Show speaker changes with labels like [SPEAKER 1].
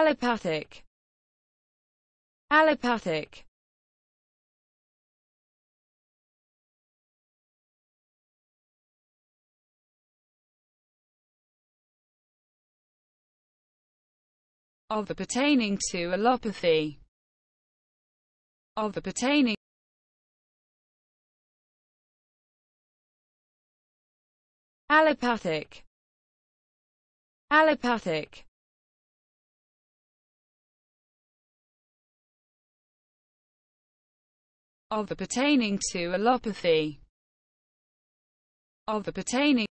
[SPEAKER 1] allopathic allopathic of the pertaining to allopathy of the pertaining allopathic allopathic of the pertaining to allopathy of the pertaining